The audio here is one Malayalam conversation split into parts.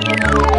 Thank you.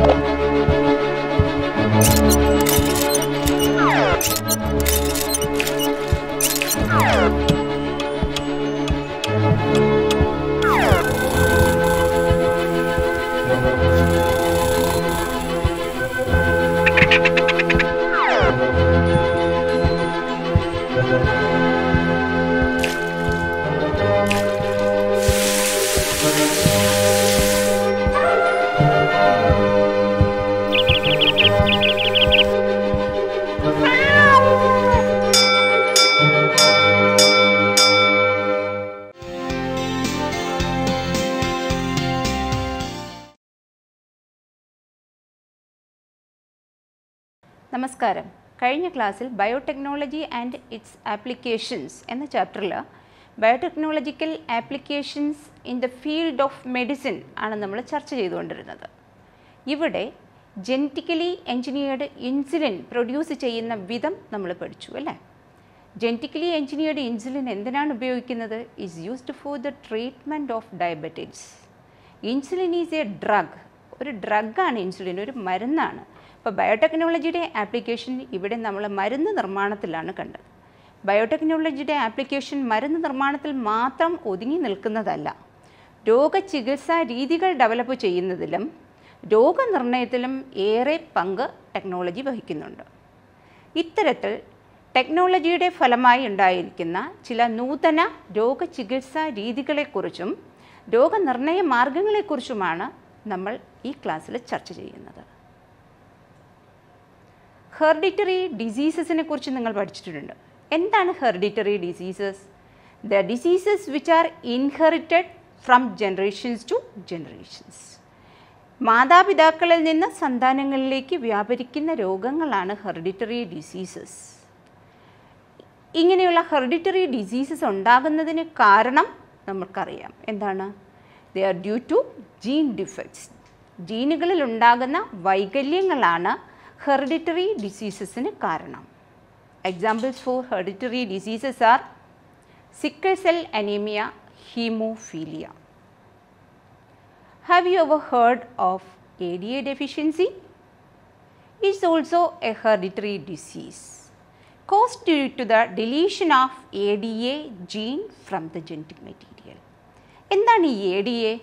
നമസ്കാരം കഴിഞ്ഞ ക്ലാസ്സിൽ ബയോടെക്നോളജി ആൻഡ് ഇറ്റ്സ് ആപ്ലിക്കേഷൻസ് എന്ന ചാപ്റ്ററിൽ biotechnological applications in the field of medicine ആണ് നമ്മൾ ചർച്ച ചെയ്തുകൊണ്ടിരുന്നത് ഇവിടെ ജെനറ്റിക്കലി എഞ്ചിനീയർഡ് ഇൻസുലിൻ പ്രൊഡ്യൂസ് ചെയ്യുന്ന വിധം നമ്മൾ പഠിച്ചു അല്ലേ ജെനറ്റിക്കലി എഞ്ചിനീയർഡ് ഇൻസുലിൻ എന്തിനാണ് ഉപയോഗിക്കുന്നത് is used for the treatment of diabetes insulin is a drug ഒരു ഡ്രഗ് ആണ് ഇൻസുലിൻ ഒരു മരുന്നാണ് അപ്പോൾ ബയോടെക്നോളജിയുടെ ആപ്ലിക്കേഷൻ ഇവിടെ നമ്മൾ മരുന്ന് നിർമ്മാണത്തിലാണ് കണ്ടത് ബയോടെക്നോളജിയുടെ ആപ്ലിക്കേഷൻ മരുന്ന് നിർമ്മാണത്തിൽ മാത്രം ഒതുങ്ങി നിൽക്കുന്നതല്ല രോഗചികിത്സാ രീതികൾ ഡെവലപ്പ് ചെയ്യുന്നതിലും രോഗനിർണയത്തിലും ഏറെ പങ്ക് ടെക്നോളജി വഹിക്കുന്നുണ്ട് ഇത്തരത്തിൽ ടെക്നോളജിയുടെ ഫലമായി ഉണ്ടായിരിക്കുന്ന ചില നൂതന രോഗചികിത്സാ രീതികളെക്കുറിച്ചും രോഗനിർണയ മാർഗങ്ങളെക്കുറിച്ചുമാണ് നമ്മൾ ഈ ക്ലാസ്സിൽ ചർച്ച ചെയ്യുന്നത് ഹെർഡിറ്ററി ഡിസീസസിനെ കുറിച്ച് നിങ്ങൾ പഠിച്ചിട്ടുണ്ട് എന്താണ് hereditary diseases the diseases which are inherited from generations to generations മാതാപിതാക്കളിൽ നിന്ന് സന്താനങ്ങളിലേക്ക് വ്യാപരിക്കുന്ന രോഗങ്ങളാണ് ഹെർഡിറ്ററി ഡിസീസസ് ഇങ്ങനെയുള്ള ഹെർഡിറ്ററി ഡിസീസസ് ഉണ്ടാകുന്നതിന് കാരണം നമുക്കറിയാം എന്താണ് the are due to gene defects ജീനുകളിൽ ഉണ്ടാകുന്ന വൈകല്യങ്ങളാണ് hereditary diseases in karanam. Examples for hereditary diseases are sickle cell anemia, hemophilia. Have you ever heard of ADA deficiency? It is also a hereditary disease caused due to the deletion of ADA gene from the genetic material. In the ADA,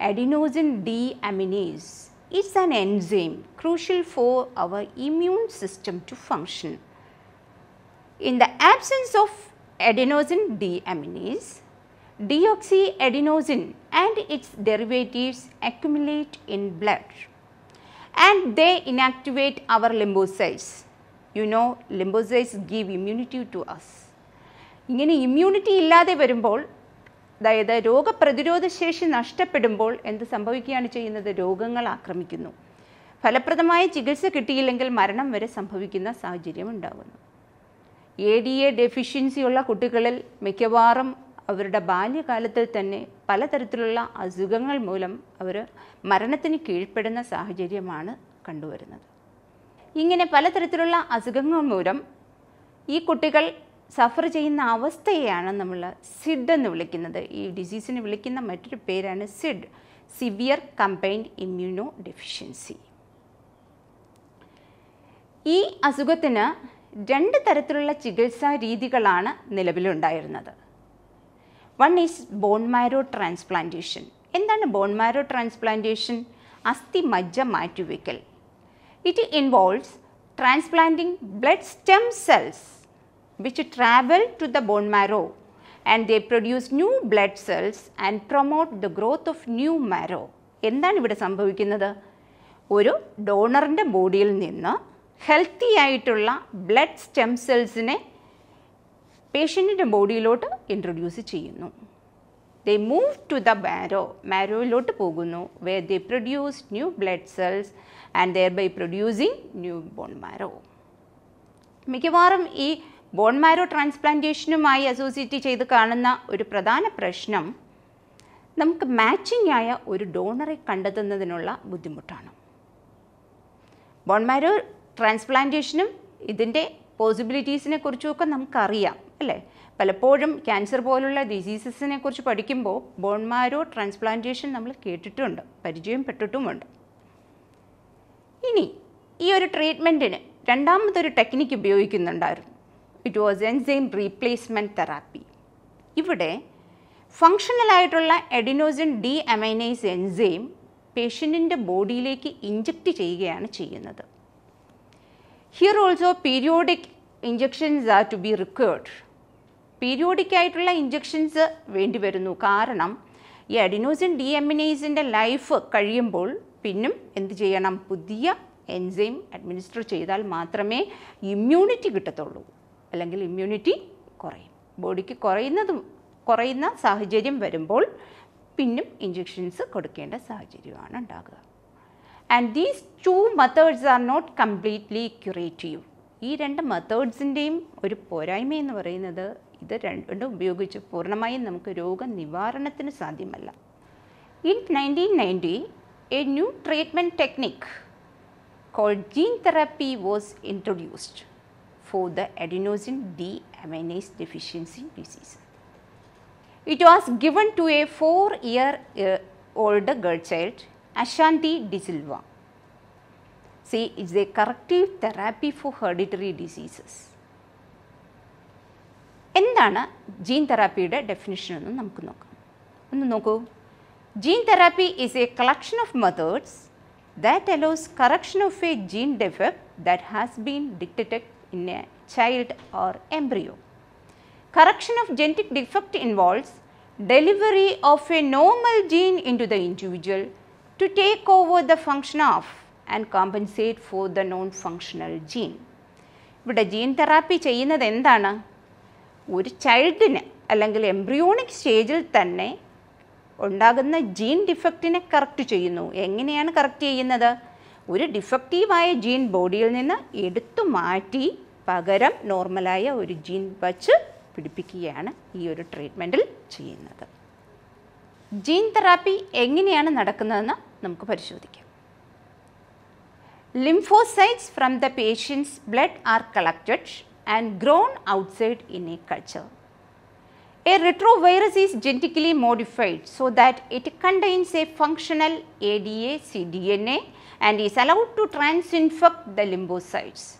adenosine deaminase it's an enzyme crucial for our immune system to function. In the absence of adenosine deaminase, deoxyadenosine and its derivatives accumulate in blood and they inactivate our lymphocytes. You know lymphocytes give immunity to us. immunity immunity ഇല്ലാതെ വരുമ്പോൾ അതായത് രോഗപ്രതിരോധ ശേഷി നഷ്ടപ്പെടുമ്പോൾ എന്ത് സംഭവിക്കുകയാണ് ചെയ്യുന്നത് രോഗങ്ങൾ ആക്രമിക്കുന്നു ഫലപ്രദമായ ചികിത്സ കിട്ടിയില്ലെങ്കിൽ മരണം വരെ സംഭവിക്കുന്ന സാഹചര്യം ഉണ്ടാകുന്നു എ ഡി എ ഡെഫിഷ്യൻസിയുള്ള കുട്ടികളിൽ മിക്കവാറും അവരുടെ ബാല്യകാലത്തിൽ തന്നെ പലതരത്തിലുള്ള അസുഖങ്ങൾ മൂലം അവർ മരണത്തിന് കീഴ്പ്പെടുന്ന സാഹചര്യമാണ് കണ്ടുവരുന്നത് ഇങ്ങനെ പലതരത്തിലുള്ള അസുഖങ്ങൾ മൂലം ഈ കുട്ടികൾ സഫർ ചെയ്യുന്ന അവസ്ഥയെയാണ് നമ്മൾ സിഡ് എന്ന് വിളിക്കുന്നത് ഈ ഡിസീസിന് വിളിക്കുന്ന മറ്റൊരു പേരാണ് SCID severe combined immunodeficiency ഈ അസുഖത്തിന് രണ്ട് തരത്തിലുള്ള ചികിത്സാ രീതികളാണ് നിലവിലുണ്ടായിരുന്നത് one is bone marrow transplantation എന്താണ് ബോൺ മാരോ ട്രാൻസ്പ്ലാന്റേഷൻ അസ്ഥി മജ്ജ മാറ്റിവെക്കൽ it involves transplanting blood stem cells which travel to the bone marrow and they produce new blood cells and promote the growth of new marrow. എന്താണ് ഇവിടെ സംഭവിക്കുന്നത് ഒരു ഡോണറിൻ്റെ ബോഡിയിൽ നിന്ന് ഹെൽത്തി ആയിട്ടുള്ള ബ്ലഡ് സ്റ്റെം സെൽസിനെ പേഷ്യൻറ്റിൻ്റെ ബോഡിയിലോട്ട് ഇൻട്രൊഡ്യൂസ് ചെയ്യുന്നു they move to the marrow മാരോയിലോട്ട് പോകുന്നു where they produce new blood cells and thereby producing new bone marrow മിക്കവാറും ഈ ബോൺ മാരോ ട്രാൻസ്പ്ലാന്റേഷനുമായി അസോസിയേറ്റ് ചെയ്ത് കാണുന്ന ഒരു പ്രധാന പ്രശ്നം നമുക്ക് മാച്ചിങ് ആയ ഒരു ഡോണറെ കണ്ടെത്തുന്നതിനുള്ള ബുദ്ധിമുട്ടാണ് ബോൺ മാരോ ട്രാൻസ്പ്ലാന്റേഷനും ഇതിൻ്റെ പോസിബിലിറ്റീസിനെ കുറിച്ചുമൊക്കെ നമുക്കറിയാം അല്ലേ പലപ്പോഴും ക്യാൻസർ പോലുള്ള ഡിസീസസിനെ കുറിച്ച് പഠിക്കുമ്പോൾ മാരോ ട്രാൻസ്പ്ലാന്റേഷൻ നമ്മൾ കേട്ടിട്ടുണ്ട് പരിചയപ്പെട്ടിട്ടുമുണ്ട് ഇനി ഈ ഒരു ട്രീറ്റ്മെൻറ്റിന് രണ്ടാമതൊരു ടെക്നിക്ക് ഉപയോഗിക്കുന്നുണ്ടായിരുന്നു it was enzyme replacement therapy ഇവിടെ ഫങ്ഷണലായിട്ടുള്ള എഡിനോസിൻ ഡി അമൈനൈസ് എൻസൈം പേഷ്യൻറ്റിൻ്റെ ബോഡിയിലേക്ക് ഇഞ്ചക്റ്റ് ചെയ്യുകയാണ് ചെയ്യുന്നത് here also periodic injections are to be required periodic ആയിട്ടുള്ള ഇഞ്ചക്ഷൻസ് വേണ്ടി വരുന്നു കാരണം ഈ അഡിനോസിൻ ഡി എമിനൈസിൻ്റെ ലൈഫ് കഴിയുമ്പോൾ പിന്നും എന്ത് ചെയ്യണം പുതിയ എൻസൈം അഡ്മിനിസ്റ്റർ ചെയ്താൽ മാത്രമേ ഇമ്മ്യൂണിറ്റി കിട്ടത്തുള്ളൂ അല്ലെങ്കിൽ ഇമ്മ്യൂണിറ്റി കുറയും ബോഡിക്ക് കുറയുന്നതും കുറയുന്ന സാഹചര്യം വരുമ്പോൾ പിന്നും ഇഞ്ചെക്ഷൻസ് കൊടുക്കേണ്ട സാഹചര്യമാണ് ഉണ്ടാകുക and these two methods are not completely curative ഈ രണ്ട് മെത്തേഡ്സിൻ്റെയും ഒരു പോരായ്മ എന്ന് പറയുന്നത് ഇത് രണ്ടും ഉപയോഗിച്ച് പൂർണ്ണമായും നമുക്ക് രോഗനിവാരണത്തിന് സാധ്യമല്ല in nineteen ninety a new treatment technique call gene therapy was introduced for the adenosine deaminase deficiency disease. It was given to a 4 year uh, old girl child Ashanti DeSilva. See, it is a corrective therapy for hereditary diseases. എന്താണ് ജീൻ തെറാപ്പിയുടെ ഡെഫിനിഷൻ എന്ന് നമുക്ക് നോക്കാം ഒന്ന് നോക്കൂ gene therapy is a collection of methods that allows correction of a gene in a child or embryo. Correction of genetic defect involves delivery of a normal gene into the individual to take over the function of and compensate for the non functional gene ഇവിടെ ജീൻ തെറാപ്പി ചെയ്യുന്നത് എന്താണ് ഒരു ചൈൽഡിന് അല്ലെങ്കിൽ എംബ്രിയോണിക് സ്റ്റേജിൽ തന്നെ ഉണ്ടാകുന്ന ജീൻ ഡിഫക്റ്റിനെ കറക്റ്റ് ചെയ്യുന്നു എങ്ങനെയാണ് കറക്റ്റ് ചെയ്യുന്നത് ഒരു ഡിഫക്റ്റീവായ ജീൻ ബോഡിയിൽ നിന്ന് എടുത്തു മാറ്റി പകരം നോർമലായ ഒരു ജീൻ വച്ച് പിടിപ്പിക്കുകയാണ് ഈ ഒരു ട്രീറ്റ്മെൻറ്റിൽ ചെയ്യുന്നത് ജീൻ തെറാപ്പി എങ്ങനെയാണ് നടക്കുന്നതെന്ന് നമുക്ക് പരിശോധിക്കാം lymphocytes from the patient's blood are collected and grown outside in a culture A retrovirus is genetically modified so that it contains a functional ADA cDNA and is allowed to transinfect the lymphocytes.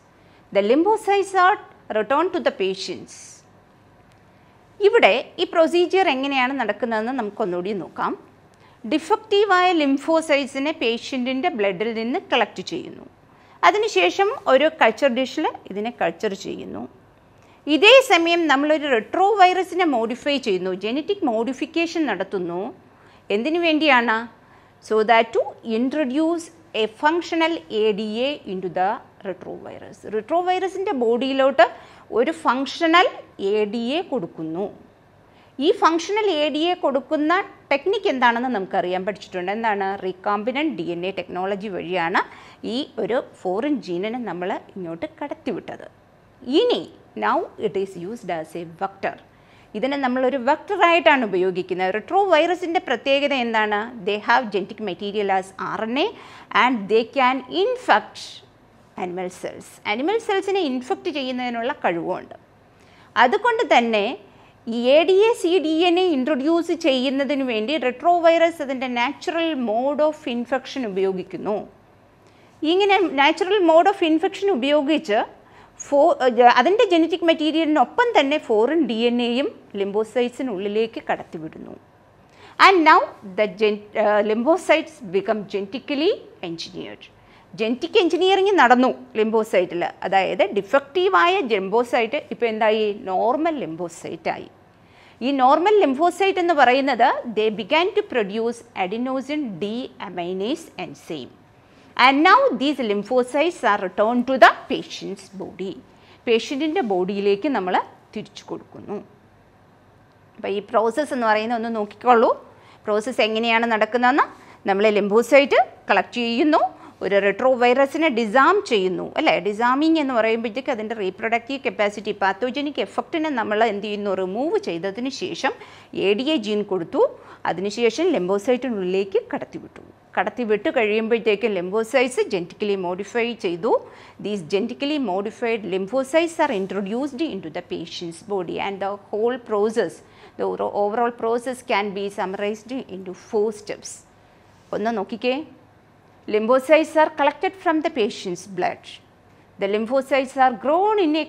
The lymphocytes are returned to the patients. ഇവിടെ ഈ പ്രൊസീജിയർ എങ്ങനെയാണ് നടക്കുന്നതെന്ന് നമുക്കൊന്നുകൂടി നോക്കാം ഡിഫക്റ്റീവായ ലിംഫോസൈറ്റ്സിനെ പേഷ്യൻറ്റിൻ്റെ ബ്ലഡിൽ നിന്ന് കളക്ട് ചെയ്യുന്നു അതിനുശേഷം ഒരു കൾച്ചർ ഡിഷിൽ ഇതിനെ കൾച്ചർ ചെയ്യുന്നു ഇതേ സമയം നമ്മളൊരു റെട്രോ വൈറസിനെ മോഡിഫൈ ചെയ്യുന്നു ജെനറ്റിക് മോഡിഫിക്കേഷൻ നടത്തുന്നു എന്തിനു വേണ്ടിയാണ് so that to introduce a functional A D A into the retrovirus retro വൈറസിൻ്റെ ബോഡിയിലോട്ട് ഒരു ഫങ്ഷണൽ എ ഡി എ കൊടുക്കുന്നു ഈ ഫങ്ഷണൽ എ ഡി എ കൊടുക്കുന്ന ടെക്നിക്ക് എന്താണെന്ന് നമുക്കറിയാൻ പഠിച്ചിട്ടുണ്ട് എന്താണ് recombinant D N A technology വഴിയാണ് ഈ ഒരു ഫോറിൻ ജീനിനെ നമ്മൾ ഇങ്ങോട്ട് കടത്തിവിട്ടത് ഇനി now it is used as a vector ഇതിനെ നമ്മൾ ഒരു വക്ടറായിട്ടാണ് ഉപയോഗിക്കുന്നത് റിട്രോ വൈറസിൻ്റെ പ്രത്യേകത എന്താണ് they have genetic material as R N A and they can infect animal cells animal സെൽസിനെ ഇൻഫെക്റ്റ് ചെയ്യുന്നതിനുള്ള കഴിവുണ്ട് അതുകൊണ്ട് തന്നെ A D A C D N A introduce ചെയ്യുന്നതിന് വേണ്ടി റിട്രോ വൈറസ് അതിൻ്റെ നാച്ചുറൽ മോഡ് ഓഫ് ഇൻഫെക്ഷൻ ഉപയോഗിക്കുന്നു ഇങ്ങനെ നാച്ചുറൽ മോഡ് ഓഫ് ഇൻഫെക്ഷൻ ഉപയോഗിച്ച് ഫോ അതിൻ്റെ ജനറ്റിക് മെറ്റീരിയലിനൊപ്പം തന്നെ ഫോറിൻ ഡി എൻ എയും ലിംബോസൈറ്റ്സിനുള്ളിലേക്ക് കടത്തിവിടുന്നു ആൻഡ് നൗ ദ ജെൻ lymphocytes become genetically engineered genetic engineering നടന്നു ലിംബോസൈറ്റിൽ അതായത് ഡിഫക്റ്റീവായ ജെംബോസൈറ്റ് ഇപ്പോൾ എന്തായി നോർമൽ ലിംബോസൈറ്റായി ഈ നോർമൽ ലിംഫോസൈറ്റ് എന്ന് പറയുന്നത് they began to produce adenosine deaminase enzyme and now these lymphocytes are return to the patient's body പേഷ്യൻറ്റിൻ്റെ ബോഡിയിലേക്ക് നമ്മൾ തിരിച്ചു കൊടുക്കുന്നു അപ്പോൾ ഈ പ്രോസസ്സ് എന്ന് പറയുന്നത് ഒന്ന് നോക്കിക്കോളൂ പ്രോസസ്സ് എങ്ങനെയാണ് നടക്കുന്നതെന്ന് നമ്മൾ ലിംബോസൈറ്റ് കളക്ട് ചെയ്യുന്നു ഒരു റെട്രോ വൈറസിനെ ഡിസാം ചെയ്യുന്നു അല്ലേ ഡിസാമിങ് എന്ന് പറയുമ്പോഴത്തേക്ക് അതിൻ്റെ റീപ്രൊഡക്റ്റീവ് കപ്പാസിറ്റി പാത്തോജനിക് എഫക്റ്റിനെ നമ്മൾ എന്ത് ചെയ്യുന്നു റിമൂവ് ചെയ്തതിന് ശേഷം എ ഡി എ ജീൻ കൊടുത്തു അതിനുശേഷം ലെംബോസൈറ്റിനുള്ളിലേക്ക് കടത്തിവിട്ടു കടത്തി വിട്ട് കഴിയുമ്പോഴത്തേക്കും ലിംബോസൈസ് ജെൻറ്റിക്കലി മോഡിഫൈ ചെയ്തു these genetically modified lymphocytes are introduced into the patient's body and the whole process the overall process can be summarized into four steps ഒന്ന് നോക്കിക്കേ lymphocytes are collected from the patient's blood the lymphocytes are grown in a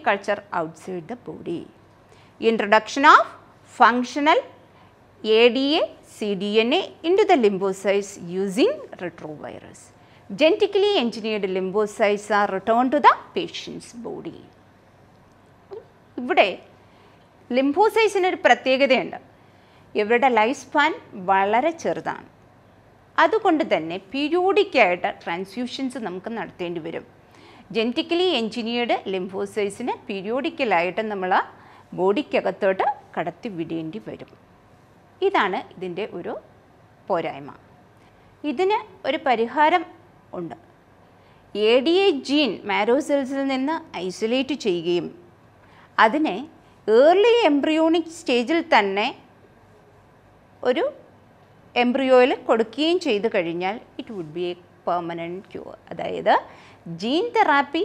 the body introduction of functional A D A cDNA into the lymphocytes using retrovirus. Genetically engineered lymphocytes are returned to the patient's body. ഇവിടെ ലിംഫോസൈസിനൊരു പ്രത്യേകതയുണ്ട് ഇവരുടെ ലൈഫ് സ്പാൻ വളരെ ചെറുതാണ് അതുകൊണ്ട് തന്നെ പീരിയോഡിക്കായിട്ട് ട്രാൻസ്ഫ്യൂഷൻസ് നമുക്ക് നടത്തേണ്ടി വരും ജനറ്റിക്കലി എൻജിനീയർഡ് ലിംഫോസൈസിന് പീരിയോഡിക്കലായിട്ട് നമ്മൾ ബോഡിക്കകത്തോട്ട് കടത്തി വിടേണ്ടി വരും ഇതാണ് ഇതിൻ്റെ ഒരു പോരായ്മ ഇതിന് ഒരു പരിഹാരം ഉണ്ട് എ ഡി എ ജീൻ മാരോസെൽസിൽ സെൽസിൽ നിന്ന് ഐസൊലേറ്റ് ചെയ്യുകയും അതിനെ ഏർലി എംബ്രിയോണിക് സ്റ്റേജിൽ തന്നെ ഒരു എംബ്രിയോയിൽ കൊടുക്കുകയും ചെയ്തു കഴിഞ്ഞാൽ it would be a permanent cure അതായത് ജീൻ തെറാപ്പി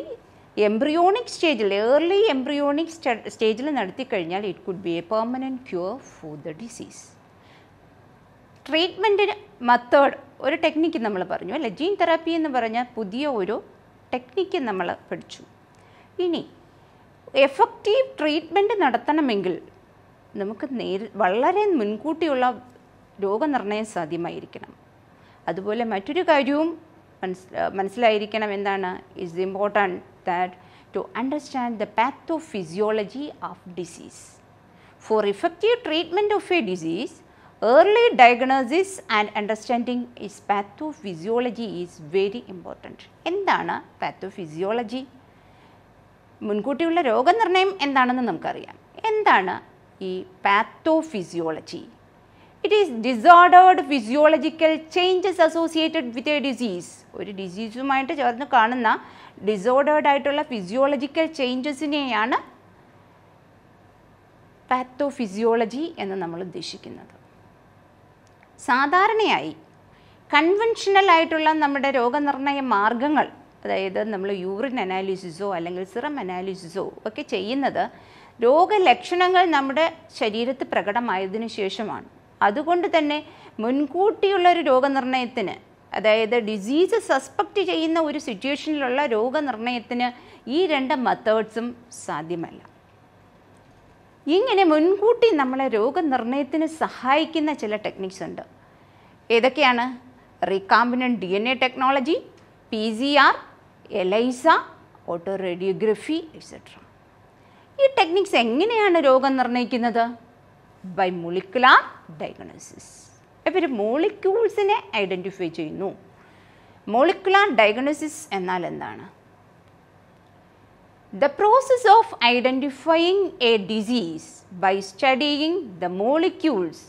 എംബ്രിയോണിക് സ്റ്റേജിൽ ഏർലി എംബ്രിയോണിക് സ്റ്റേജിൽ നടത്തി കഴിഞ്ഞാൽ it could be a permanent cure for the disease ട്രീറ്റ്മെൻറ്റിന് മെത്തേഡ് ഒരു ടെക്നിക്ക് നമ്മൾ പറഞ്ഞു അല്ലേ ജീൻ തെറാപ്പി എന്ന് പറഞ്ഞ പുതിയ ഒരു ടെക്നിക്ക് നമ്മൾ പഠിച്ചു ഇനി എഫക്റ്റീവ് ട്രീറ്റ്മെൻറ്റ് നടത്തണമെങ്കിൽ നമുക്ക് നേരി വളരെ മുൻകൂട്ടിയുള്ള രോഗനിർണയം സാധ്യമായിരിക്കണം അതുപോലെ മറ്റൊരു കാര്യവും മനസ് മനസ്സിലായിരിക്കണം എന്താണ് it's important that to understand the of physiology of disease for effective treatment of a disease early diagnosis and understanding its pathophysiology is very important. എന്താണ് പാത്തോഫിസിയോളജി മുൻകൂട്ടിയുള്ള രോഗനിർണയം എന്താണെന്ന് നമുക്കറിയാം എന്താണ് ഈ pathophysiology it is disordered physiological changes associated with a disease ഒരു ഡിസീസുമായിട്ട് ചേർന്ന് കാണുന്ന ഡിസോർഡേർഡ് ആയിട്ടുള്ള ഫിസിയോളജിക്കൽ ചേഞ്ചസിനെയാണ് പാത്തോഫിസിയോളജി എന്ന് നമ്മൾ ഉദ്ദേശിക്കുന്നത് സാധാരണയായി കൺവെൻഷനൽ ആയിട്ടുള്ള നമ്മുടെ രോഗനിർണയ മാർഗങ്ങൾ അതായത് നമ്മൾ യൂറിൻ അനാലിസിസോ അല്ലെങ്കിൽ സിറം അനാലിസിസോ ഒക്കെ ചെയ്യുന്നത് രോഗലക്ഷണങ്ങൾ നമ്മുടെ ശരീരത്ത് പ്രകടമായതിനു ശേഷമാണ് അതുകൊണ്ട് തന്നെ മുൻകൂട്ടിയുള്ള ഒരു രോഗനിർണയത്തിന് അതായത് ഡിസീസ് സസ്പെക്റ്റ് ചെയ്യുന്ന ഒരു സിറ്റുവേഷനിലുള്ള രോഗനിർണയത്തിന് ഈ രണ്ട് മെത്തേഡ്സും സാധ്യമല്ല ഇങ്ങനെ മുൻകൂട്ടി നമ്മളെ രോഗനിർണയത്തിന് സഹായിക്കുന്ന ചില ടെക്നിക്സ് ഉണ്ട് ഏതൊക്കെയാണ് recombinant D N A technology P C R ELISA autoradiography etcetera ഈ ടെക്നിക്സ് എങ്ങനെയാണ് രോഗം നിർണ്ണയിക്കുന്നത് ബൈ മോളിക്കുലാർ ഡയഗ്നോസിസ് ഇവർ മോളിക്യൂൾസിനെ ഐഡൻറ്റിഫൈ ചെയ്യുന്നു മോളിക്കുലാർ ഡയഗ്നോസിസ് എന്നാൽ എന്താണ് the process of identifying a disease by studying the molecules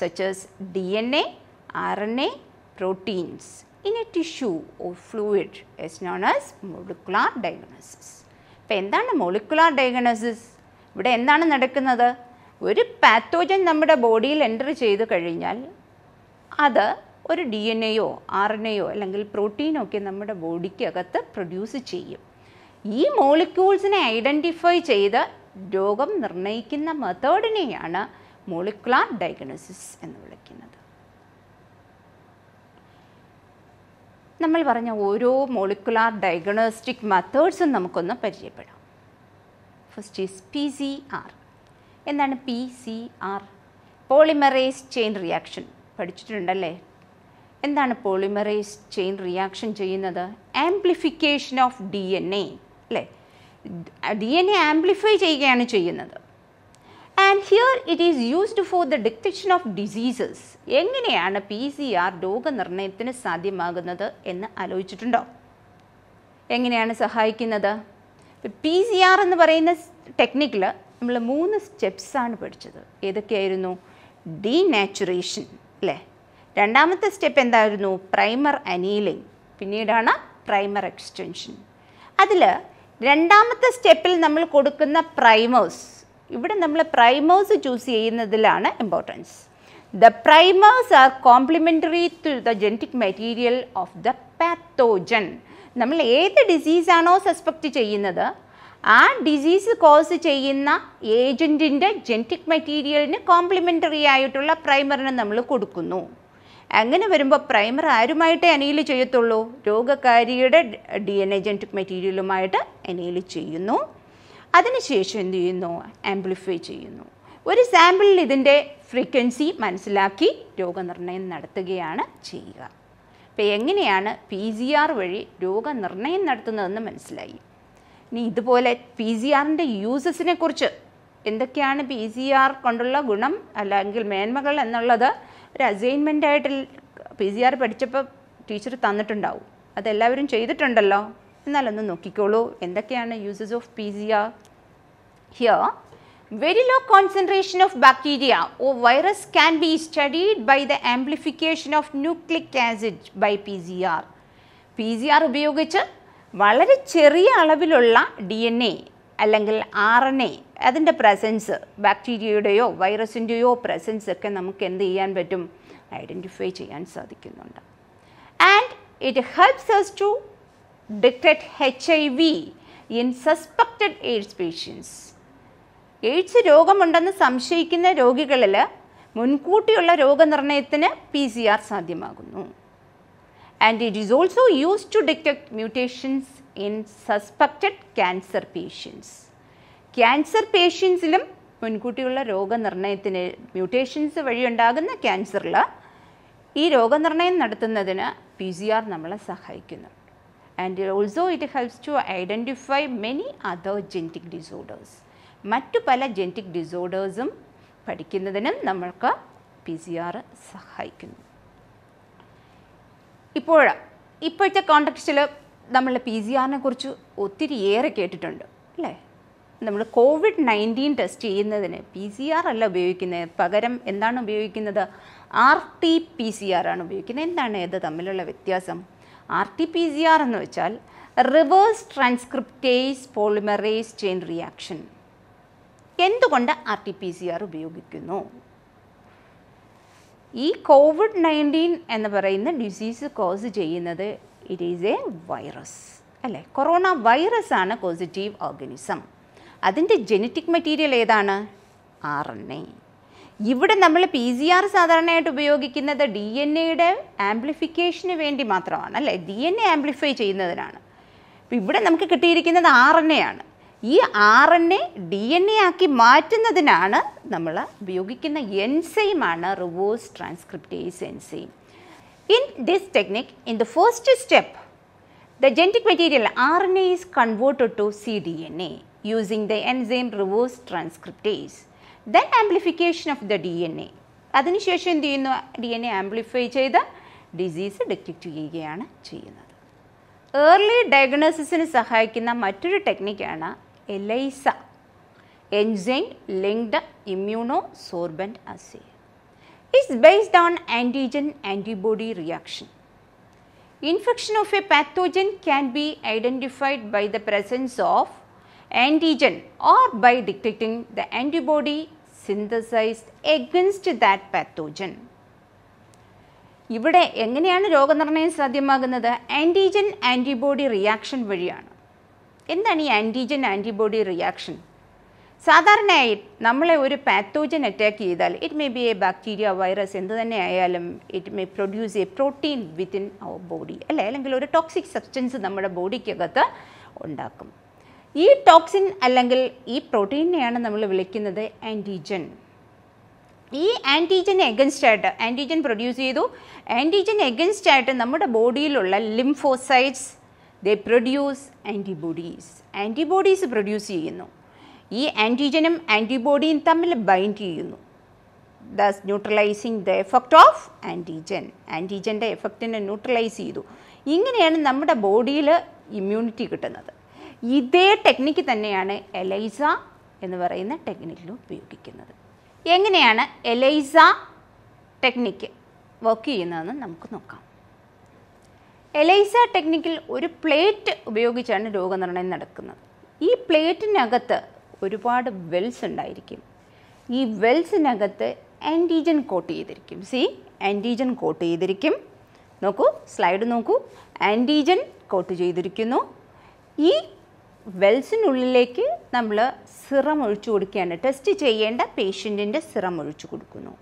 such as D N A RNA proteins in a tissue or fluid is known as molecular diagnosis. ഇപ്പോൾ എന്താണ് molecular diagnosis? ഇവിടെ എന്താണ് നടക്കുന്നത് ഒരു പാത്തോജൻ നമ്മുടെ ബോഡിയിൽ എൻ്റർ ചെയ്ത് കഴിഞ്ഞാൽ അത് ഒരു ഡി എൻ എയോ ആർ എൻ എയോ അല്ലെങ്കിൽ പ്രോട്ടീനോ ഒക്കെ നമ്മുടെ ബോഡിക്കകത്ത് പ്രൊഡ്യൂസ് ചെയ്യും ഈ മോളിക്യൂൾസിനെ ഐഡൻറ്റിഫൈ ചെയ്ത് രോഗം നിർണ്ണയിക്കുന്ന മെത്തേഡിനെയാണ് മോളിക്കുലാർ ഡയഗ്നോസിസ് എന്ന് വിളിക്കുന്നത് നമ്മൾ പറഞ്ഞ ഓരോ മോളിക്കുലാർ ഡയഗ്നോസ്റ്റിക് മെത്തേഡ്സും നമുക്കൊന്ന് പരിചയപ്പെടാം first is P C R എന്താണ് P C R polymerase chain reaction പഠിച്ചിട്ടുണ്ടല്ലേ എന്താണ് പോളിമറേസ് ചെയിൻ റിയാക്ഷൻ ചെയ്യുന്നത് amplification of D N A അല്ലേ ഡി എൻ എ ആംപ്ലിഫൈ ചെയ്യുകയാണ് ചെയ്യുന്നത് and here it is used for the detection of diseases എങ്ങനെയാണ് പി സി ആർ രോഗനിർണയത്തിന് സാധ്യമാകുന്നത് എന്ന് ആലോചിച്ചിട്ടുണ്ടോ എങ്ങനെയാണ് സഹായിക്കുന്നത് പി സി ആർ എന്ന് പറയുന്ന ടെക്നിക്കിൽ നമ്മൾ മൂന്ന് സ്റ്റെപ്സാണ് പഠിച്ചത് ഏതൊക്കെയായിരുന്നു ഡീനാച്ചുറേഷൻ അല്ലേ രണ്ടാമത്തെ സ്റ്റെപ്പ് എന്തായിരുന്നു പ്രൈമർ അനീലിംഗ് പിന്നീടാണ് പ്രൈമർ എക്സ്റ്റൻഷൻ അതിൽ രണ്ടാമത്തെ സ്റ്റെപ്പിൽ നമ്മൾ കൊടുക്കുന്ന പ്രൈമേഴ്സ് ഇവിടെ നമ്മൾ പ്രൈമേഴ്സ് ചൂസ് ചെയ്യുന്നതിലാണ് importance the primers are complementary to the genetic material of the pathogen നമ്മൾ ഏത് ഡിസീസാണോ സസ്പെക്റ്റ് ചെയ്യുന്നത് ആ ഡിസീസ് കോസ് ചെയ്യുന്ന ഏജൻറ്റിൻ്റെ ജെനറ്റിക് മെറ്റീരിയലിന് കോംപ്ലിമെൻ്ററി ആയിട്ടുള്ള പ്രൈമറിന് നമ്മൾ കൊടുക്കുന്നു അങ്ങനെ വരുമ്പോൾ പ്രൈമർ ആരുമായിട്ടേ അനീൽ ചെയ്യത്തുള്ളൂ രോഗകാരിയുടെ ഡി എൻ എ ജനറ്റിക് മെറ്റീരിയലുമായിട്ട് അനീൽ ചെയ്യുന്നു അതിനുശേഷം എന്ത് ചെയ്യുന്നു ആംപ്ലിഫൈ ചെയ്യുന്നു ഒരു സാമ്പിളിൽ ഇതിൻ്റെ ഫ്രീക്വൻസി മനസ്സിലാക്കി രോഗനിർണയം നടത്തുകയാണ് ചെയ്യുക അപ്പോൾ എങ്ങനെയാണ് പി ജി ആർ വഴി രോഗനിർണയം നടത്തുന്നതെന്ന് മനസ്സിലായി ഇനി ഇതുപോലെ പി ജി ആറിൻ്റെ യൂസസിനെ കുറിച്ച് എന്തൊക്കെയാണ് പി ജി ആർ കൊണ്ടുള്ള ഗുണം അല്ലെങ്കിൽ മേന്മകൾ എന്നുള്ളത് ഒരു അസൈൻമെൻ്റ് ആയിട്ട് പി ജി ആർ പഠിച്ചപ്പോൾ ടീച്ചർ തന്നിട്ടുണ്ടാവും അതെല്ലാവരും ചെയ്തിട്ടുണ്ടല്ലോ എന്നാലൊന്ന് നോക്കിക്കോളൂ എന്തൊക്കെയാണ് uses of P C R here very low concentration of bacteria or virus can be studied by the amplification of nucleic acid by P C R P C R ഉപയോഗിച്ച് വളരെ ചെറിയ അളവിലുള്ള ഡി എൻ എ അല്ലെങ്കിൽ ആർ എൻ എ അതിൻ്റെ പ്രസൻസ് ബാക്ടീരിയയുടെയോ വൈറസിൻ്റെയോ പ്രസൻസ് ഒക്കെ നമുക്ക് എന്ത് ചെയ്യാൻ പറ്റും ഐഡൻറ്റിഫൈ ചെയ്യാൻ സാധിക്കുന്നുണ്ട് and it helps us to detect HIV in suspected AIDS patients. AIDS രോഗമുണ്ടെന്ന് സംശയിക്കുന്ന രോഗികളിൽ മുൻകൂട്ടിയുള്ള രോഗനിർണയത്തിന് പി സി ആർ സാധ്യമാകുന്നു and it is also use to detect mutations in suspected cancer patients cancer പേഷ്യൻസിലും മുൻകൂട്ടിയുള്ള രോഗനിർണയത്തിന് മ്യൂട്ടേഷൻസ് വഴിയുണ്ടാകുന്ന ക്യാൻസറിൽ ഈ രോഗനിർണയം നടത്തുന്നതിന് പി സി ആർ നമ്മളെ സഹായിക്കുന്നു and also it helps to identify many other genetic disorders മറ്റു പല ജെൻറ്റിക് ഡിസോർഡേഴ്സും പഠിക്കുന്നതിനും നമ്മൾക്ക് പി സി ആർ സഹായിക്കുന്നു ഇപ്പോൾ ഇപ്പോഴത്തെ കോണ്ടക്സ്റ്റിൽ നമ്മൾ പി സി ആറിനെ കുറിച്ച് ഒത്തിരി ഏറെ കേട്ടിട്ടുണ്ട് അല്ലേ നമ്മൾ കോവിഡ് നയൻറ്റീൻ ടെസ്റ്റ് ചെയ്യുന്നതിന് പി സി ആർ അല്ല ഉപയോഗിക്കുന്നത് പകരം എന്താണ് ഉപയോഗിക്കുന്നത് R T P C R ആണ് ഉപയോഗിക്കുന്നത് എന്താണ് ഇത് തമ്മിലുള്ള വ്യത്യാസം R T P C R എന്ന് വെച്ചാൽ reverse transcriptase polymerase chain reaction എന്തുകൊണ്ട് R T P C R ഉപയോഗിക്കുന്നു ഈ കോവിഡ് നയൻറ്റീൻ എന്ന് പറയുന്ന ഡിസീസ് കോസ് ചെയ്യുന്നത് ഇറ്റ് ഈസ് എ വൈറസ് അല്ലേ കൊറോണ വൈറസ് ആണ് പോസിറ്റീവ് ഓർഗനിസം അതിൻ്റെ ജനറ്റിക് മെറ്റീരിയൽ ഏതാണ് ആർ എൻ എ ഇവിടെ നമ്മൾ പി ജി ആർ സാധാരണയായിട്ട് ഉപയോഗിക്കുന്നത് ഡി എൻ എയുടെ ആംപ്ലിഫിക്കേഷന് വേണ്ടി മാത്രമാണ് അല്ലേ ഡി എൻ എ ആംപ്ലിഫൈ ചെയ്യുന്നതിനാണ് അപ്പോൾ ഇവിടെ നമുക്ക് കിട്ടിയിരിക്കുന്നത് ആർ എൻ എ ആണ് ഈ R N A D N A ആക്കി മാറ്റുന്നതിനാണ് നമ്മൾ ഉപയോഗിക്കുന്ന എൻസൈമാണ് reverse transcriptase enzyme in this technique in the first step the genetic material R N A is converted to C D N A using the enzyme reverse transcriptase then amplification of the D N A അതിനുശേഷം എന്ത് ചെയ്യുന്നു ഡി എൻ എ ആംപ്ലിഫൈ ചെയ്ത് ഡിസീസ് ഡിറ്റക്റ്റ് ചെയ്യുകയാണ് ചെയ്യുന്നത് ഏർലി ഡയഗ്നോസിസിന് സഹായിക്കുന്ന മറ്റൊരു ടെക്നിക്കാണ് ELISA enzyme linked immuno immunosorbent assay it's based on antigen antibody reaction infection of a pathogen can be identified by the presence of antigen or by detecting the antibody synthesized against that pathogen ഇവിടെ എങ്ങനെയാണ് രോഗനിർണയം സാധ്യമാകുന്നത് ആൻറ്റിജൻ ആൻറ്റിബോഡി റിയാക്ഷൻ വഴിയാണ് എന്താണ് ഈ ആൻറ്റിജൻ ആൻറ്റിബോഡി റിയാക്ഷൻ സാധാരണയായി നമ്മളെ ഒരു പാത്തോജൻ അറ്റാക്ക് ചെയ്താൽ it may be a bacteria virus എന്ത് തന്നെ ആയാലും it may produce a protein within our body അല്ലെ അല്ലെങ്കിൽ ഒരു ടോക്സിക് സബ്സ്റ്റൻസ് നമ്മുടെ ബോഡിക്കകത്ത് ഉണ്ടാക്കും ഈ ടോക്സിൻ അല്ലെങ്കിൽ ഈ പ്രോട്ടീനെയാണ് നമ്മൾ വിളിക്കുന്നത് ആൻറ്റിജൻ ഈ ആൻറ്റിജൻ എഗൻസ്റ്റ് ആയിട്ട് ആൻറ്റിജൻ പ്രൊഡ്യൂസ് ചെയ്തു ആൻറ്റിജൻ എഗൻസ്റ്റ് ആയിട്ട് നമ്മുടെ ബോഡിയിലുള്ള lymphocytes the produce antibodies antibodies produce ചെയ്യുന്നു ഈ ആൻറ്റിജനും ആൻറ്റിബോഡിയും തമ്മിൽ ബൈൻഡ് ചെയ്യുന്നു thus neutralizing the effect of antigen ആൻറ്റിജൻ്റെ എഫക്റ്റിനെ ന്യൂട്രലൈസ് ചെയ്തു ഇങ്ങനെയാണ് നമ്മുടെ ബോഡിയിൽ ഇമ്മ്യൂണിറ്റി കിട്ടുന്നത് ഇതേ ടെക്നിക്ക് തന്നെയാണ് എലൈസ എന്ന് പറയുന്ന ടെക്നിക്കിലും ഉപയോഗിക്കുന്നത് എങ്ങനെയാണ് എലൈസ ടെക്നിക്ക് വർക്ക് ചെയ്യുന്നതെന്ന് നമുക്ക് നോക്കാം എലൈസ ടെക്നിക്കിൽ ഒരു പ്ലേറ്റ് ഉപയോഗിച്ചാണ് രോഗനിർണയം നടക്കുന്നത് ഈ പ്ലേറ്റിനകത്ത് ഒരുപാട് വെൽസ് ഉണ്ടായിരിക്കും ഈ വെൽസിനകത്ത് ആൻറ്റിജൻ കോട്ട് ചെയ്തിരിക്കും സി ആൻറ്റിജൻ കോട്ട് ചെയ്തിരിക്കും നോക്കൂ സ്ലൈഡ് നോക്കൂ ആൻറ്റിജൻ കോട്ട് ചെയ്തിരിക്കുന്നു ഈ വെൽസിനുള്ളിലേക്ക് നമ്മൾ സിറം ഒഴിച്ചു കൊടുക്കുകയാണ് ടെസ്റ്റ് ചെയ്യേണ്ട പേഷ്യൻറ്റിൻ്റെ സിറം ഒഴിച്ചു കൊടുക്കുന്നു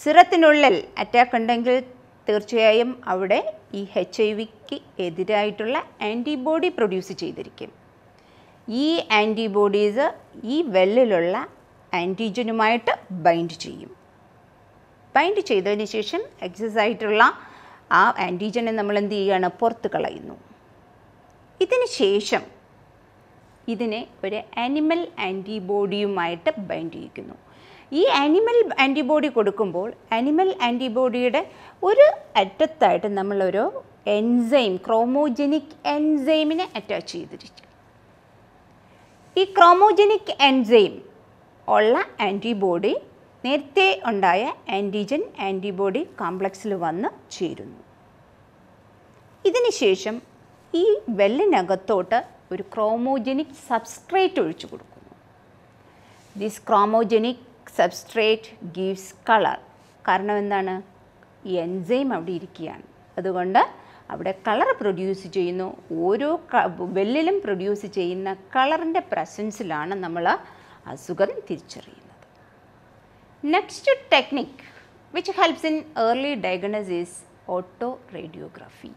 സിറത്തിനുള്ളിൽ അറ്റാക്ക് ഉണ്ടെങ്കിൽ തീർച്ചയായും അവിടെ ഈ എച്ച് ഐ വിക്ക് എതിരായിട്ടുള്ള ആൻറ്റിബോഡി പ്രൊഡ്യൂസ് ചെയ്തിരിക്കും ഈ ആൻറ്റിബോഡീസ് ഈ വെല്ലിലുള്ള ആൻറ്റിജനുമായിട്ട് ബൈൻഡ് ചെയ്യും ബൈൻഡ് ചെയ്തതിന് ശേഷം എക്സസ് ആയിട്ടുള്ള ആ ആൻറ്റിജനെ നമ്മൾ എന്ത് ചെയ്യുകയാണ് പുറത്ത് കളയുന്നു ഇതിന് ശേഷം ഇതിനെ ഒരു അനിമൽ ആൻറ്റിബോഡിയുമായിട്ട് ബൈൻഡ് ചെയ്യിക്കുന്നു ഈ ആനിമൽ ആൻറ്റിബോഡി കൊടുക്കുമ്പോൾ ആനിമൽ ആൻറ്റിബോഡിയുടെ ഒരു അറ്റത്തായിട്ട് നമ്മളൊരു എൻസൈം ക്രോമോജനിക് എൻസൈമിനെ അറ്റാച്ച് ചെയ്തിരിക്കും ഈ ക്രോമോജനിക് എൻസൈം ഉള്ള ആൻറ്റിബോഡി നേരത്തെ ഉണ്ടായ ആൻറ്റിജൻ ആൻറ്റിബോഡി കോംപ്ലക്സിൽ വന്ന് ചേരുന്നു ഇതിനുശേഷം ഈ വെല്ലിനകത്തോട്ട് ഒരു ക്രോമോജനിക് സബ്സ്ട്രേറ്റ് ഒഴിച്ചു കൊടുക്കുന്നു this chromogenic substrate gives colour കാരണം എന്താണ് ഈ എൻസൈം അവിടെ ഇരിക്കുകയാണ് അതുകൊണ്ട് അവിടെ കളർ പ്രൊഡ്യൂസ് ചെയ്യുന്നു ഓരോ വെല്ലിലും പ്രൊഡ്യൂസ് ചെയ്യുന്ന കളറിൻ്റെ പ്രസൻസിലാണ് നമ്മൾ അസുഖം തിരിച്ചറിയുന്നത് next technique which helps in early diagnosis autoradiography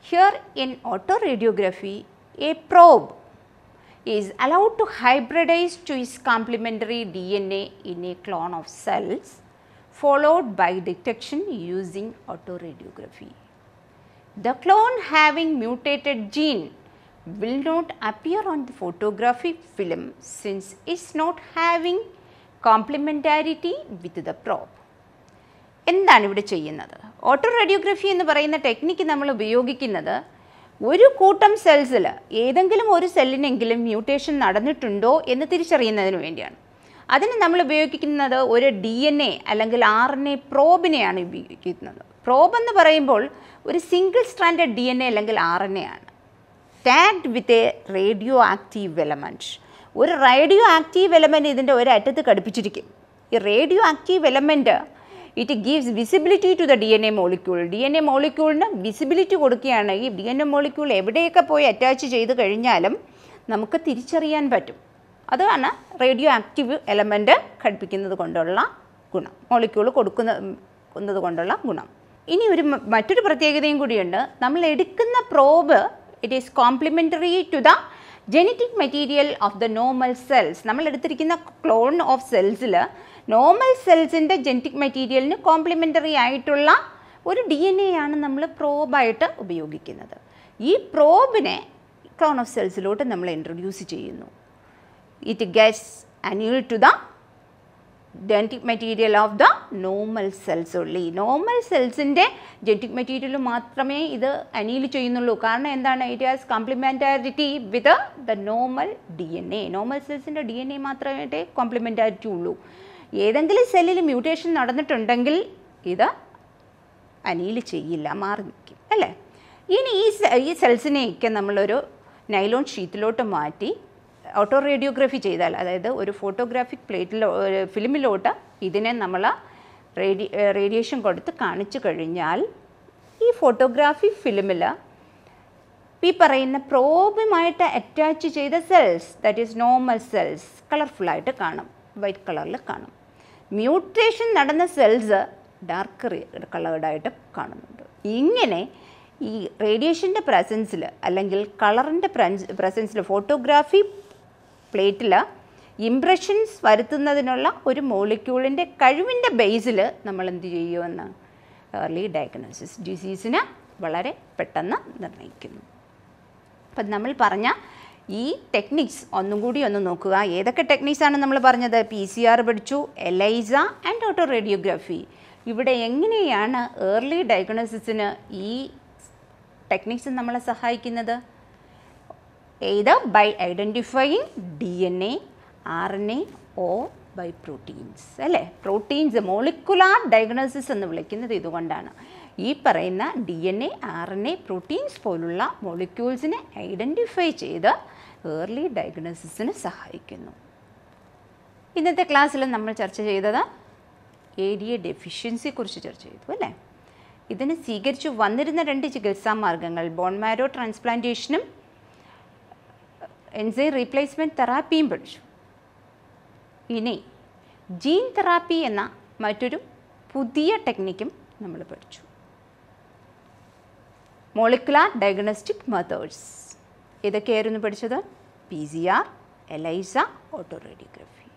Here in autoradiography, a probe is allowed to hybridize to its complementary DNA in a clone of cells followed by detection using autoradiography. The clone having mutated gene will not appear on the photographic film since it is not having complementarity with the probe. എന്താണ് ഇവിടെ ചെയ്യുന്നത് ഓട്ടോ റേഡിയോഗ്രഫി എന്ന് പറയുന്ന ടെക്നിക്ക് നമ്മൾ ഉപയോഗിക്കുന്നത് ഒരു കൂട്ടം സെൽസിൽ ഏതെങ്കിലും ഒരു സെല്ലിനെങ്കിലും മ്യൂട്ടേഷൻ നടന്നിട്ടുണ്ടോ എന്ന് തിരിച്ചറിയുന്നതിന് വേണ്ടിയാണ് അതിന് നമ്മൾ ഉപയോഗിക്കുന്നത് ഒരു ഡി എൻ എ അല്ലെങ്കിൽ ആർ എൻ എ പ്രോബിനെയാണ് ഉപയോഗിക്കുന്നത് പ്രോബ് എന്ന് പറയുമ്പോൾ ഒരു single stranded D N A അല്ലെങ്കിൽ ആർ എൻ എ ആണ് tagged with a radioactive element ഒരു റേഡിയോ ആക്റ്റീവ് എലമെൻറ്റ് ഇതിൻ്റെ ഒരറ്റത്ത് ഘടിപ്പിച്ചിരിക്കും ഈ radioactive element it gives visibility to the D N A molecule D N A മോളിക്യൂളിന് വിസിബിലിറ്റി കൊടുക്കുകയാണ് ഈ ഡി എൻ എ മോളിക്യൂൾ എവിടെയൊക്കെ പോയി അറ്റാച്ച് ചെയ്ത് കഴിഞ്ഞാലും നമുക്ക് തിരിച്ചറിയാൻ പറ്റും അതാണ് റേഡിയോ ആക്റ്റീവ് എലമെൻറ്റ് ഘടിപ്പിക്കുന്നത് കൊണ്ടുള്ള ഗുണം മോളിക്യൂൾ കൊടുക്കുന്നത് കൊണ്ടുള്ള ഗുണം ഇനി ഒരു മറ്റൊരു പ്രത്യേകതയും കൂടിയുണ്ട് നമ്മൾ എടുക്കുന്ന probe it is complementary to the genetic material of the normal cells നമ്മൾ എടുത്തിരിക്കുന്ന ക്ലോൺ ഓഫ് സെൽസിൽ നോർമൽ സെൽസിൻ്റെ ജനറ്റിക് മെറ്റീരിയലിന് കോംപ്ലിമെൻ്ററി ആയിട്ടുള്ള ഒരു ഡി എൻ എ ആണ് നമ്മൾ പ്രോബായിട്ട് ഉപയോഗിക്കുന്നത് ഈ പ്രോബിനെ ക്ലോൺ ഓഫ് സെൽസിലോട്ട് നമ്മൾ ഇൻട്രൊഡ്യൂസ് ചെയ്യുന്നു it gets annealed to the genetic material of the normal cells ഉള്ളി നോർമൽ സെൽസിൻ്റെ ജെനറ്റിക് മെറ്റീരിയൽ മാത്രമേ ഇത് അനീൽ ചെയ്യുന്നുള്ളൂ കാരണം എന്താണ് it has complementarity with the normal D N A normal സെൽസിൻ്റെ ഡി എൻ എ മാത്രമായിട്ടേ കോംപ്ലിമെൻറ്റാരിറ്റി ഉള്ളൂ ഏതെങ്കിലും സെല്ലിൽ മ്യൂട്ടേഷൻ നടന്നിട്ടുണ്ടെങ്കിൽ ഇത് അനീൽ ചെയ്യില്ല മാറി നിൽക്കും അല്ലേ ഇനി ഈ ഈ സെൽസിനെയൊക്കെ നമ്മളൊരു നൈലോൺ ഷീറ്റിലോട്ട് മാറ്റി ഓട്ടോ റേഡിയോഗ്രഫി ചെയ്താൽ അതായത് ഒരു ഫോട്ടോഗ്രാഫിക് പ്ലേറ്റിലോ ഫിലിമിലോട്ട് ഇതിനെ നമ്മൾ റേഡി റേഡിയേഷൻ കൊടുത്ത് കാണിച്ചു കഴിഞ്ഞാൽ ഈ ഫോട്ടോഗ്രാഫി ഫിലിമിൽ ഈ പറയുന്ന പ്രോബുമായിട്ട് അറ്റാച്ച് ചെയ്ത cells that is normal cells കളർഫുള്ളായിട്ട് കാണും വൈറ്റ് കളറിൽ കാണും മ്യൂട്ടേഷൻ നടന്ന സെൽസ് ഡാർക്ക് കളേർഡായിട്ട് കാണുന്നുണ്ട് ഇങ്ങനെ ഈ റേഡിയേഷൻ്റെ പ്രസൻസിൽ അല്ലെങ്കിൽ കളറിൻ്റെ പ്രസൻസിൽ ഫോട്ടോഗ്രാഫി പ്ലേറ്റിൽ ഇംപ്രഷൻസ് വരുത്തുന്നതിനുള്ള ഒരു മോളിക്യൂളിൻ്റെ കഴിവിൻ്റെ ബേസിൽ നമ്മൾ എന്ത് ചെയ്യുമെന്ന് ഏർലി ഡയഗ്നോസിസ് ഡിസീസിനെ വളരെ പെട്ടെന്ന് നിർണ്ണയിക്കുന്നു അപ്പം നമ്മൾ പറഞ്ഞ ഈ ടെക്നിക്സ് ഒന്നും കൂടി ഒന്ന് നോക്കുക ഏതൊക്കെ ടെക്നിക്സാണ് നമ്മൾ പറഞ്ഞത് പി സി ആർ പഠിച്ചു എലൈസ ആൻഡ് ഓട്ടോ റേഡിയോഗ്രാഫി ഇവിടെ എങ്ങനെയാണ് ഏർലി ഡയഗ്നോസിസിന് ഈ ടെക്നിക്സ് നമ്മളെ സഹായിക്കുന്നത് ഏത് by identifying D N A R N A or by proteins അല്ലേ പ്രോട്ടീൻസ് മോളിക്കുലാർ ഡയഗ്നോസിസ് എന്ന് വിളിക്കുന്നത് ഇതുകൊണ്ടാണ് ഈ പറയുന്ന D N A R N A proteins പോലുള്ള മോളിക്യൂൾസിനെ ഐഡൻറ്റിഫൈ ചെയ്ത് ഏർലി ഡയഗ്നോസിസിന് സഹായിക്കുന്നു ഇന്നത്തെ ക്ലാസ്സിൽ നമ്മൾ ചർച്ച ചെയ്തത് എ ഡി എ ഡെഫിഷ്യൻസിയെ കുറിച്ച് ചർച്ച ചെയ്തു അല്ലേ ഇതിന് സ്വീകരിച്ചു വന്നിരുന്ന രണ്ട് ചികിത്സാ മാർഗങ്ങൾ മാരോ ട്രാൻസ്പ്ലാന്റേഷനും എൻസൈ റീപ്ലേസ്മെൻറ്റ് തെറാപ്പിയും പഠിച്ചു ഇനി ജീൻ തെറാപ്പി എന്ന മറ്റൊരു പുതിയ ടെക്നിക്കും നമ്മൾ പഠിച്ചു മോളിക്കുലാർ ഡയഗ്നോസ്റ്റിക് മെത്തേഡ്സ് ഇതൊക്കെയായിരുന്നു പഠിച്ചത് P C R ELISA radiography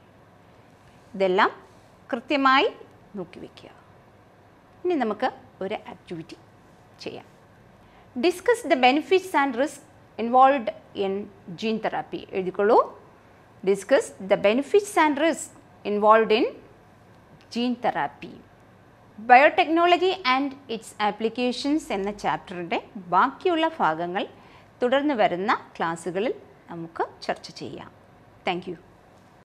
ഇതെല്ലാം കൃത്യമായി നോക്കി വയ്ക്കുക ഇനി നമുക്ക് ഒരു ആക്ടിവിറ്റി ചെയ്യാം discuss the benefits and risk involved in gene therapy എഴുതിക്കൊള്ളൂ discuss the benefits and risk involved in gene therapy biotechnology and its applications എന്ന ചാപ്റ്ററിൻ്റെ ബാക്കിയുള്ള ഭാഗങ്ങൾ തുടർന്ന് വരുന്ന ക്ലാസ്സുകളിൽ നമുക്ക് ചർച്ച ചെയ്യാം താങ്ക്